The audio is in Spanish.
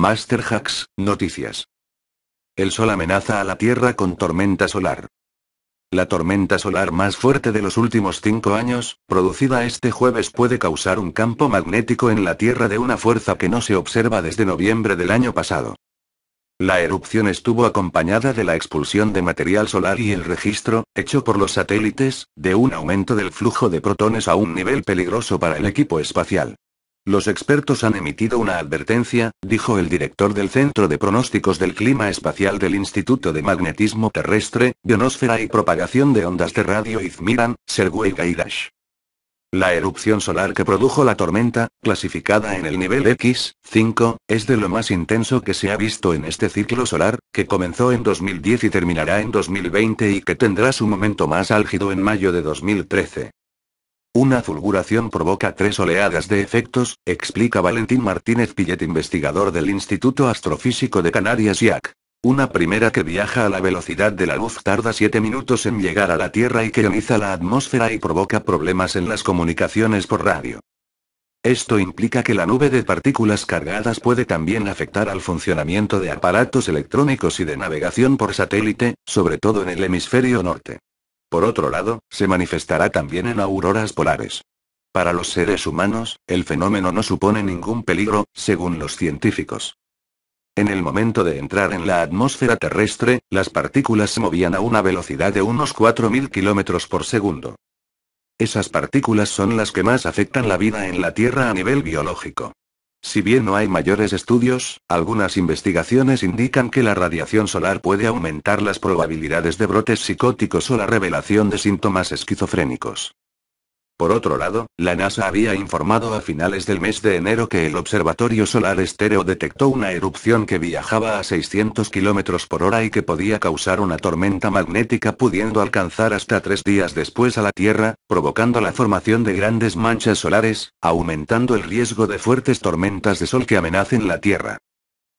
Master Hacks, noticias. El sol amenaza a la Tierra con tormenta solar. La tormenta solar más fuerte de los últimos cinco años, producida este jueves, puede causar un campo magnético en la Tierra de una fuerza que no se observa desde noviembre del año pasado. La erupción estuvo acompañada de la expulsión de material solar y el registro, hecho por los satélites, de un aumento del flujo de protones a un nivel peligroso para el equipo espacial. Los expertos han emitido una advertencia, dijo el director del Centro de Pronósticos del Clima Espacial del Instituto de Magnetismo Terrestre, Ionosfera y Propagación de Ondas de Radio Izmiran, Sergei Gaidash. La erupción solar que produjo la tormenta, clasificada en el nivel X, 5, es de lo más intenso que se ha visto en este ciclo solar, que comenzó en 2010 y terminará en 2020 y que tendrá su momento más álgido en mayo de 2013. Una fulguración provoca tres oleadas de efectos, explica Valentín Martínez Pillet, investigador del Instituto Astrofísico de Canarias IAC. Una primera que viaja a la velocidad de la luz tarda siete minutos en llegar a la Tierra y que ioniza la atmósfera y provoca problemas en las comunicaciones por radio. Esto implica que la nube de partículas cargadas puede también afectar al funcionamiento de aparatos electrónicos y de navegación por satélite, sobre todo en el hemisferio norte. Por otro lado, se manifestará también en auroras polares. Para los seres humanos, el fenómeno no supone ningún peligro, según los científicos. En el momento de entrar en la atmósfera terrestre, las partículas se movían a una velocidad de unos 4.000 km por segundo. Esas partículas son las que más afectan la vida en la Tierra a nivel biológico. Si bien no hay mayores estudios, algunas investigaciones indican que la radiación solar puede aumentar las probabilidades de brotes psicóticos o la revelación de síntomas esquizofrénicos. Por otro lado, la NASA había informado a finales del mes de enero que el Observatorio Solar Estéreo detectó una erupción que viajaba a 600 km por hora y que podía causar una tormenta magnética pudiendo alcanzar hasta tres días después a la Tierra, provocando la formación de grandes manchas solares, aumentando el riesgo de fuertes tormentas de sol que amenacen la Tierra.